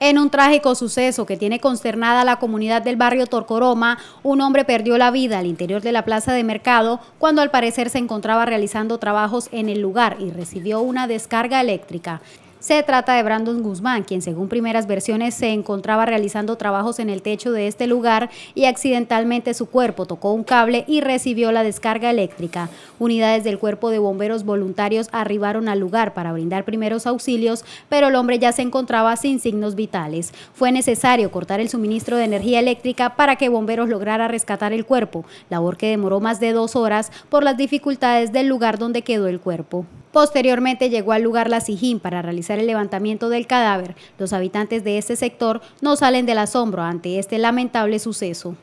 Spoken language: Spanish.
En un trágico suceso que tiene consternada a la comunidad del barrio Torcoroma, un hombre perdió la vida al interior de la plaza de mercado cuando al parecer se encontraba realizando trabajos en el lugar y recibió una descarga eléctrica. Se trata de Brandon Guzmán, quien según primeras versiones se encontraba realizando trabajos en el techo de este lugar y accidentalmente su cuerpo tocó un cable y recibió la descarga eléctrica. Unidades del cuerpo de bomberos voluntarios arribaron al lugar para brindar primeros auxilios, pero el hombre ya se encontraba sin signos vitales. Fue necesario cortar el suministro de energía eléctrica para que bomberos lograran rescatar el cuerpo, labor que demoró más de dos horas por las dificultades del lugar donde quedó el cuerpo. Posteriormente llegó al lugar La Sijín para realizar el levantamiento del cadáver. Los habitantes de este sector no salen del asombro ante este lamentable suceso.